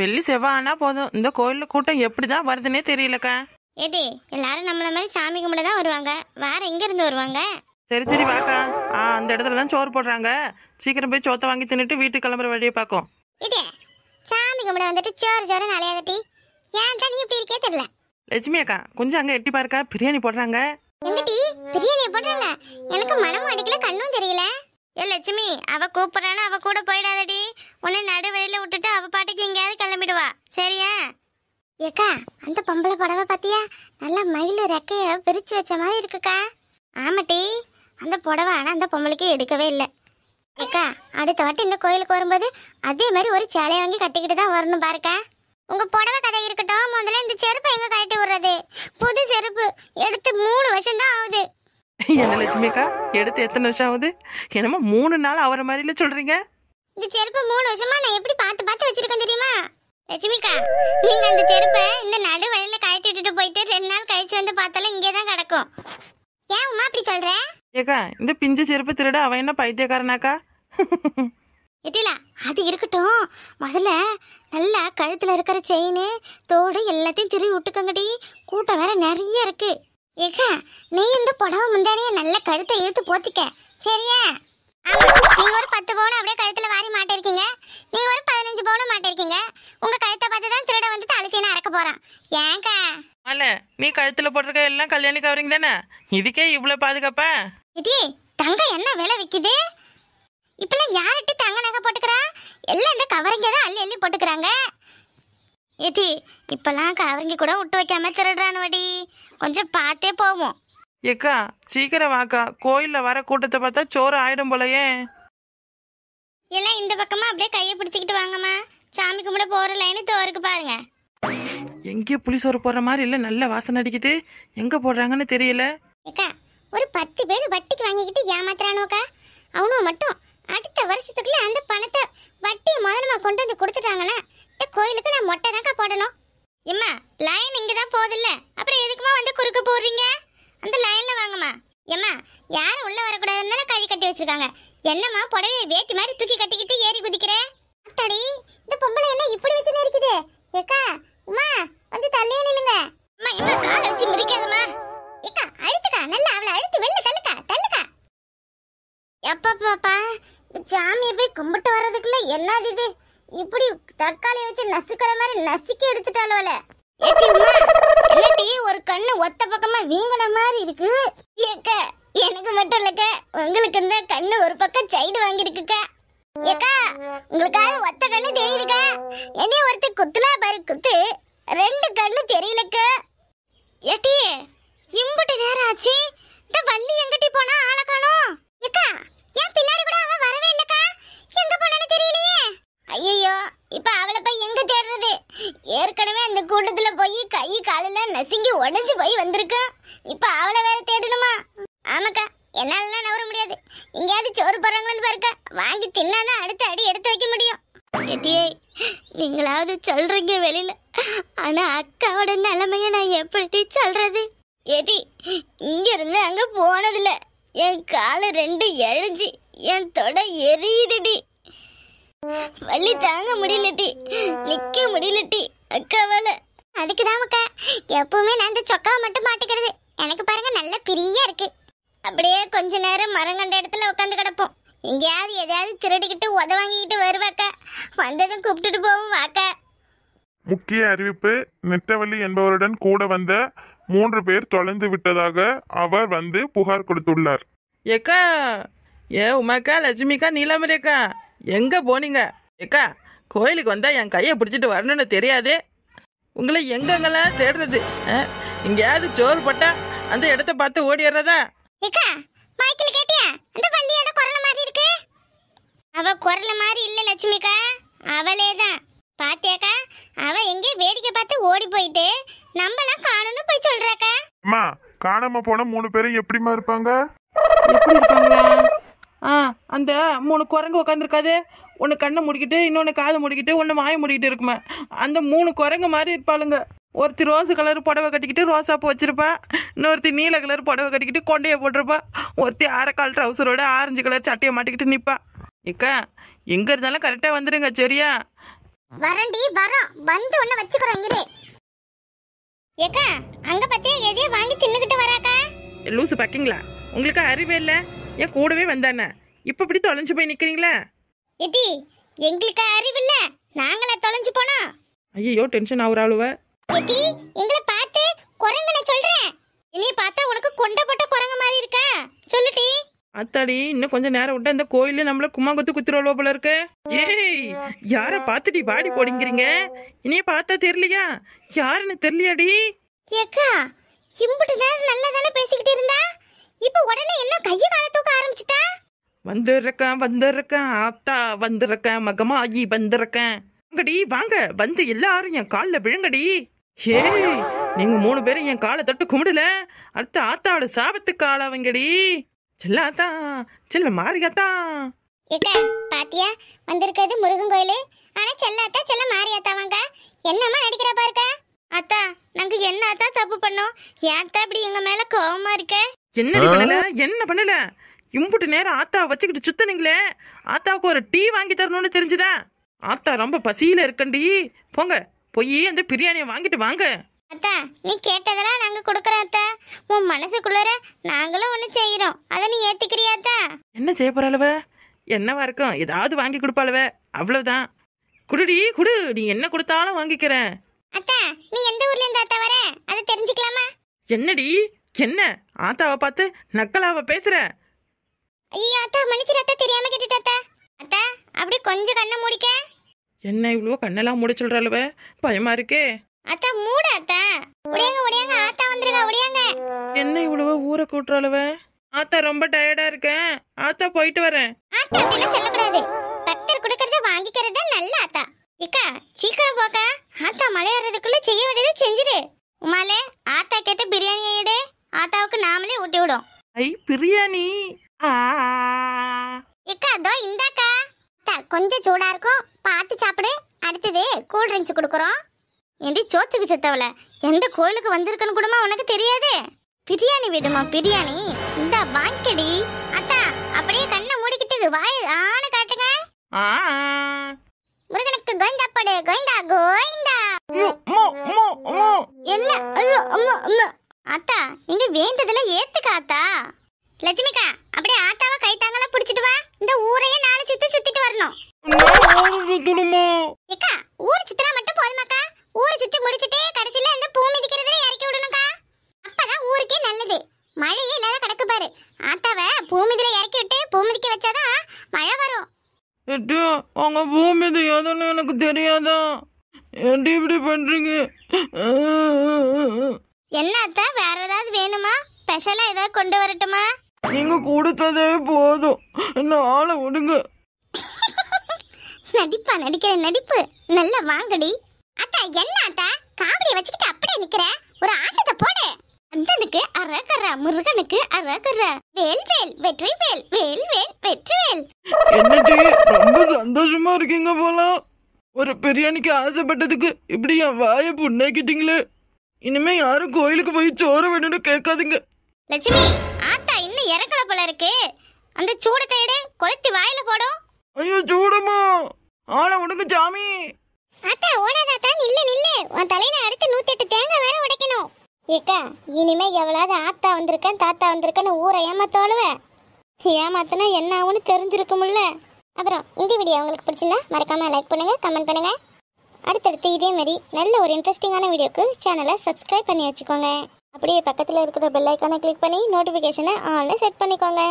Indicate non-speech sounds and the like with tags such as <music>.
வெள்ளி செவ்வாய் ஆனா போதும் இந்த கோயில்ல கூட்டம் எப்படிதான் வருதுன்னே தெரியலக்கா ஏடி எல்லாரும் நம்மள மாதிரி சாமி கும்பிட தான் வருவாங்க வேற எங்க இருந்து வருவாங்க சரி சரி வாக்கா ஆ அந்த இடத்துல தான் சோறு போடுறாங்க சீக்கிரம் போய் சோத்தை வாங்கி தின்னுட்டு வீட்டுக்கு கிளம்புற வழியை பார்க்கும் ஏடி சாமி கும்பிட வந்துட்டு சோறு சோறு நலையாதட்டி ஏன் தான் நீ இப்படி இருக்கே தெரியல லட்சுமி அக்கா கொஞ்சம் அங்க எட்டி பாருக்கா பிரியாணி போடுறாங்க எங்கடி பிரியாணி போடுறாங்க எனக்கு மனமும் அடிக்கல கண்ணும் தெரியல ஏ லட்சுமி அவ கூப்பிட்றான்னு அவ கூட போயிடாதடி உன்னை நடு வழியில் விட்டுட்டு அவ பாட்டுக்கு எங்கேயாவது கிளம்பிடுவா சரியா ஏக்கா அந்த பொம்பளை புடவை பார்த்தியா நல்லா மயில் ரெக்கைய விரிச்சு வச்ச மாதிரி இருக்குக்கா ஆமாட்டி அந்த புடவை ஆனால் அந்த பொம்பளைக்கு எடுக்கவே இல்லை ஏக்கா அடுத்த வாட்டி இந்த கோயிலுக்கு வரும்போது அதே மாதிரி ஒரு சேலையை வாங்கி கட்டிக்கிட்டு தான் வரணும் பாருக்கா உங்கள் புடவை கதை இருக்கட்டும் முதல்ல இந்த செருப்பை எங்கே கட்டி விடுறது புது செருப்பு எடுத்து மூணு வருஷம் தான் ஆகுது <laughs> என்ன லட்சுமிக்கா எடுத்து எத்தனை வருஷம் ஆகுது என்னமோ மூணு நாள் அவரை மாதிரில சொல்றீங்க இந்த செருப்பு மூணு வருஷமா நான் எப்படி பார்த்து பார்த்து வச்சிருக்கேன் தெரியுமா லட்சுமிக்கா நீங்க அந்த செருப்பை இந்த நடு வழியில கழட்டி விட்டுட்டு போயிட்டு ரெண்டு நாள் கழிச்சு வந்து பார்த்தாலும் இங்கே தான் கிடக்கும் ஏன் உமா அப்படி சொல்ற ஏக்கா இந்த பிஞ்சு செருப்பு திருட அவன் என்ன பைத்தியக்காரனாக்கா எட்டிலா அது இருக்கட்டும் முதல்ல நல்லா கழுத்துல இருக்கிற செயின் தோடு எல்லாத்தையும் திருவி விட்டுக்கங்கடி கூட்டம் வேற நிறைய இருக்கு ஏக்க நீ இந்த புடவை முந்தானிய நல்ல கழுத்தை இழுத்து போத்திக்க சரியா நீங்க ஒரு பத்து பவுன் அப்படியே கழுத்துல வாரி மாட்டிருக்கீங்க நீங்க ஒரு பதினஞ்சு பவுன் மாட்டிருக்கீங்க உங்க கழுத்தை பார்த்து தான் திருட வந்து தலைச்சேன்னு அறக்க போறான் ஏங்க அல்ல நீ கழுத்துல போட்டிருக்க எல்லாம் கல்யாணி கவரிங் தானே இதுக்கே இவ்வளவு பாதுகாப்பா இடி தங்க என்ன விலை விக்குது இப்பெல்லாம் யார்கிட்ட தங்க நகை போட்டுக்கிறா எல்லாம் இந்த கவரிங்க தான் அள்ளி அள்ளி போட்டுக்கிறாங்க ஏட்டி இப்பெல்லாம் கவரிங்க கூட விட்டு வைக்காம திருடுறானுவடி கொஞ்சம் பார்த்தே போவோம் ஏக்கா சீக்கிரம் வாக்கா கோயிலில் வர கூட்டத்தை பார்த்தா சோறு ஆயிடும் போலயே எல்லாம் இந்த பக்கமா அப்படியே கையை பிடிச்சிக்கிட்டு வாங்கம்மா சாமி கும்பிட போற லைனு தோருக்கு பாருங்க புளி சோறு போடுற மாதிரி இல்லை நல்ல வாசனை அடிக்குது எங்கே போடுறாங்கன்னு தெரியல ஏக்கா ஒரு பத்து பேர் வட்டிக்கு வாங்கிக்கிட்டு ஏமாத்துறானுக்கா அவனும் மட்டும் அடுத்த வருஷத்துக்குள்ள அந்த பணத்தை வட்டியை முதலமா கொண்டு வந்து கொடுத்துட்டாங்கன்னா இந்த கோயிலுக்கு நான் மொட்டை தான்க்கா போடணும் எம்மா லைன் இங்கே தான் போதில்ல அப்புறம் எதுக்குமா வந்து குறுக்க போடுறீங்க அந்த லைனில் வாங்கம்மா எம்மா யாரும் உள்ளே வரக்கூடாதுன்னு தானே கழி கட்டி வச்சிருக்காங்க என்னம்மா புடவையை வேட்டி மாதிரி தூக்கி கட்டிக்கிட்டு ஏறி குதிக்கிறேன் அத்தாடி இந்த பொம்பளை என்ன இப்படி வச்சு இருக்குது ஏக்கா உமா வந்து தள்ளியே நில்லுங்க அம்மா இம்மா காலை வச்சு மிரிக்காதம்மா ஏக்கா அழுத்துக்கா நல்லா அவளை அழுத்து வெளில தள்ளுக்கா தள்ளுக்கா எப்பா பாப்பா சாமியை போய் கும்பிட்டு வர்றதுக்குள்ள என்னது இது இப்படி தக்காளி வச்சு நசுக்கிற மாதிரி நசுக்கி எடுத்துட்டாளோல என்னட்டி ஒரு கண்ணு ஒத்த பக்கமா வீங்கின மாதிரி இருக்கு ஏக்க எனக்கு மட்டும் இல்லக்க உங்களுக்கு இந்த கண்ணு ஒரு பக்கம் சைடு வாங்கியிருக்குக்க ஏக்கா உங்களுக்காக ஒத்த கண்ணு தெரியுதுக்க என்னைய ஒருத்தி குத்துலா பாரு குத்து ரெண்டு கண்ணு தெரியலக்க ஏட்டி இம்புட்டு நேரம் ஆச்சு இந்த வள்ளி எங்கேயாவது சோறு போறாங்களான்னு பாருங்க வாங்கி தின்னாதான் அடுத்த அடி எடுத்து வைக்க முடியும் எட்டியே நீங்களாவது சொல்றீங்க வெளியில ஆனா அக்காவோட நிலைமைய நான் எப்படி சொல்றது எடி இங்க இருந்து அங்க போனதில்ல என் காலு ரெண்டு எழுஞ்சி என் தொடை எரியுதுடி வள்ளி தாங்க முடியலட்டி நிக்க முடியலட்டி அக்காவால அதுக்குதான் அக்கா எப்பவுமே நான் இந்த சொக்காவை மட்டும் மாட்டிக்கிறது எனக்கு பாருங்க நல்ல பிரியா இருக்கு அப்படியே கொஞ்ச நேரம் மரம் கண்ட இடத்துல உட்காந்து கிடப்போம் எங்கேயாவது எதையாவது திருடிக்கிட்டு உத வாங்கிக்கிட்டு வருவாக்க வந்ததும் கூப்பிட்டுட்டு போவோம் வாக்க முக்கிய அறிவிப்பு நெட்டவள்ளி என்பவருடன் கூட வந்த மூன்று பேர் தொலைந்து விட்டதாக அவர் வந்து புகார் கொடுத்துள்ளார் ஏக்கா ஏ உமாக்கா லட்சுமிக்கா நீலாமரேக்கா எங்கே போனீங்க ஏக்கா கோயிலுக்கு வந்தால் என் கையை பிடிச்சிட்டு வரணும்னு தெரியாது உங்களை எங்கெங்கெல்லாம் தேடுறது எங்கேயாவது சோறு பட்டா அந்த இடத்த பார்த்து ஓடிடுறதா ஏக்கா மைக்கில் கேட்டியா அந்த பள்ளியோட குரல் மாதிரி இருக்கு அவ குரல் மாதிரி இல்ல லட்சுமிக்கா அவளே தான் பாத்தியாக்கா அவ எங்கே வேடிக்கை பார்த்து ஓடி போயிட்டு நம்மளாம் காணும்னு போய் சொல்றாக்கா அம்மா காணாம போன மூணு பேரும் எப்படிமா இருப்பாங்க எப்படி இருப்பாங்களா ஆ அந்த மூணு குரங்கு உட்காந்துருக்காது ஒன்று கண்ணை முடிக்கிட்டு இன்னொன்று காதை முடிக்கிட்டு ஒன்று வாயை முடிக்கிட்டு இருக்குமே அந்த மூணு குரங்கு மாதிரி இருப்பாளுங்க ஒருத்தி ரோஸு கலர் புடவை கட்டிக்கிட்டு ரோஸா பூ வச்சுருப்பா இன்னொருத்தி நீல கலர் புடவை கட்டிக்கிட்டு கொண்டையை போட்டிருப்பா ஒருத்தி ஆரக்கால் ட்ரௌசரோட ஆரஞ்சு கலர் சட்டையை மாட்டிக்கிட்டு நிற்பா இக்கா எங்கே இருந்தாலும் கரெக்டாக வந்துடுங்க சரியா வரண்டி வரோம் வந்து ஒன்று வச்சுக்கிறோம் இரு ஏக்கா அங்கே பார்த்தியா எதையோ வாங்கி தின்னுக்கிட்டு வராக்கா லூசு பார்க்கிங்களா உங்களுக்கு அறிவே இல்லை ஏன் கூடவே வந்தானே இப்போ இப்படி தொலைஞ்சு போய் நிற்கிறீங்களே எட்டி எங்களுக்கு அறிவில்ல நாங்களா தொலைஞ்சு போனோம் ஐயோ டென்ஷன் ஆகுறாளுவ எட்டி எங்களை பார்த்து குரங்குன்னு சொல்றேன் இனி பார்த்தா உனக்கு கொண்டப்பட்ட குரங்கு மாதிரி இருக்கா சொல்லுடி அத்தாடி இன்னும் கொஞ்ச நேரம் விட்டா இந்த கோயில்ல நம்மள கும்மா குத்து குத்துறோளோ போல இருக்கு ஏய் யார பாத்துடி பாடி போடுங்கிறீங்க இனிய பார்த்தா தெரியலையா யாருன்னு தெரியலையாடி ஏக்கா இம்புட்டு நேரம் நல்லா தானே பேசிக்கிட்டு இருந்தா இப்போ உடனே என்ன கையை கால தூக்க ஆரம்பிச்சிட்டா வந்திருக்கேன் வந்திருக்கேன் ஆத்தா வந்திருக்கேன் மகமாயி வந்திருக்கேன் வாங்கடி வாங்க வந்து எல்லாரும் என் காலில் விழுங்கடி ஹே நீங்க மூணு பேரும் என் காலை தொட்டு கும்பிடல அடுத்த ஆத்தாவோட சாபத்து கால அவங்கடி செல்லாத்தா செல்ல மாறியாத்தா ஏக்கா பாத்தியா வந்திருக்கிறது முருகன் கோயிலு ஆனா செல்லாத்தா செல்ல மாறியாத்தா வாங்க என்னம்மா நடிக்கிற பாருக்க அத்தா நாங்க என்ன அத்தா தப்பு பண்ணோம் ஏன் இப்படி எங்க மேல கோவமா இருக்க என்ன பண்ணல என்ன பண்ணல இம்புட்டு நேரம் ஆத்தாவை வச்சுக்கிட்டு சுத்தனுங்களே ஆத்தாவுக்கு ஒரு டீ வாங்கி தரணும்னு தெரிஞ்சுதா ஆத்தா ரொம்ப பசியில இருக்கண்டி போங்க போய் அந்த பிரியாணியை வாங்கிட்டு வாங்க அத்தா நீ கேட்டதெல்லாம் நாங்க கொடுக்கறோம் அத்தா உன் மனசுக்குள்ளர நாங்களும் ஒண்ணு செய்யறோம் அதை நீ ஏத்துக்கிறியா அத்தா என்ன செய்ய அளவு என்னவா இருக்கும் ஏதாவது வாங்கி கொடுப்பாளவ அவ்வளவுதான் குடுடி குடு நீ என்ன கொடுத்தாலும் வாங்கிக்கிறேன் அத்தா நீ எந்த ஊர்ல இருந்து அத்தா வர அதை தெரிஞ்சுக்கலாமா என்னடி என்ன ஆத்தாவை பார்த்து நக்கலாவ பேசுற ஐயோ அத்தா மன்னிச்சு அத்தா தெரியாம கேட்டுட்டா அத்தா அப்படி கொஞ்சம் கண்ணை மூடிக்க என்ன இவ்வளோ கண்ணெல்லாம் மூட சொல்ற அளவு பயமா இருக்கே அத்தா மூட அத்தா உடையாங்க உடையாங்க ஆத்தா வந்துருங்க உடையாங்க என்ன இவ்வளவு ஊரை கூட்டுற அளவு ஆத்தா ரொம்ப டயர்டா இருக்கேன் ஆத்தா போயிட்டு வரேன் ஆத்தா அப்படிலாம் சொல்லக்கூடாது பக்தர் கொடுக்கறத வாங்கிக்கிறது நல்ல ஆத்தா இக்கா சீக்கிரம் போக்கா ஆத்தா மலையறதுக்குள்ள செய்ய வேண்டியது செஞ்சிரு உமாலே ஆத்தா கேட்ட பிரியாணி எடு ஆட்டாவுக்கு நாமளே ஊட்டி விடும் ஐ பிரியாணி இக்கா அதோ இந்தாக்கா கொஞ்சம் சூடா இருக்கும் பார்த்து சாப்பிடு அடுத்தது கூல் ட்ரிங்க்ஸ் கொடுக்குறோம் ஏண்டி சோத்துக்கு செத்தவள எந்த கோயிலுக்கு வந்திருக்குன்னு கூடமா உனக்கு தெரியாது பிரியாணி விடுமா பிரியாணி இந்த வாங்கடி அத்தா அப்படியே கண்ணை மூடிக்கிட்டு வாய் ஆன காட்டுங்க முருகனுக்கு கோயந்தா படு கோயந்தா கோயந்தா என்ன ஐயோ அம்மா அம்மா அத்தா நீங்க வேண்டதுல ஏத்துக்க ஆத்தா லட்சுமிக்கா அப்படியே ஆட்டாவை கைத்தாங்கலாம் புடிச்சிட்டு வா இந்த ஊரையே நாலு சுத்தி சுத்திட்டு வரணும் ஏக்கா ஊர் சுத்தினா மட்டும் போதுமாக்கா ஊரை சுத்தி முடிச்சிட்டு கடைசியில இந்த பூமி திக்கிறதுல இறக்கி விடணும்க்கா அப்பதான் ஊருக்கே நல்லது மழையே இல்லாத கிடக்கு பாரு ஆத்தாவை பூமிதில இறக்கி விட்டு பூமிதிக்க வச்சாதான் மழை வரும் எட்டு அவங்க பூமி திக்காதுன்னு எனக்கு தெரியாதான் எப்படி இப்படி பண்றீங்க என்ன அத்தை வேற ஏதாவது வேணுமா ஸ்பெஷலா ஏதாவது கொண்டு வரட்டுமா நீங்க கொடுத்ததே போதும் நாளை விடுங்க நடிப்பா நடிக்கிற நடிப்பு நல்லா வாங்கடி அத்தா என்ன அத்தா காமெடியை வச்சுக்கிட்டு அப்படியே நிக்கிற ஒரு ஆட்டத்தை போடு அந்தனுக்கு அரகர முருகனுக்கு அரகர வேல் வேல் வெற்றி வேல் வேல் வேல் வெற்றி வேல் என்னடி ரொம்ப சந்தோஷமா இருக்கீங்க போல ஒரு பிரியாணிக்கு ஆசைப்பட்டதுக்கு இப்படி என் வாயை புண்ணாக்கிட்டீங்களே இனிமே யாரும் கோயிலுக்கு போய் சோறு வேணும்னு கேட்காதீங்க லட்சுமி ஆத்தா இன்னும் இறக்கல போல இருக்கு அந்த சூடு தேடு கொளுத்தி வாயில போடும் ஐயோ சூடுமா ஆளை உடுங்க சாமி ஆத்தா ஓடாதாத்தா நில்லு நில்லு உன் தலையில அடுத்து எட்டு தேங்காய் வேற உடைக்கணும் ஏக்கா இனிமே எவ்வளவு ஆத்தா வந்திருக்கேன் தாத்தா வந்திருக்கேன்னு ஊரை ஏமாத்தோளுவ ஏமாத்தினா என்ன ஆகும்னு தெரிஞ்சிருக்கும்ல அப்புறம் இந்த வீடியோ உங்களுக்கு பிடிச்சிருந்தா மறக்காம லைக் பண்ணுங்க கமெண்ட் பண்ணுங்க அடுத்தடுத்து இதே மாதிரி நல்ல ஒரு இன்ட்ரெஸ்டிங்கான வீடியோக்கு சேனலை சப்ஸ்கிரைப் பண்ணி வச்சுக்கோங்க அப்படியே பக்கத்தில் இருக்கிற பெல் ஐக்கானை கிளிக் பண்ணி நோட்டிஃபிகேஷனை ஆனில் செட் பண்ணிக்கோங்க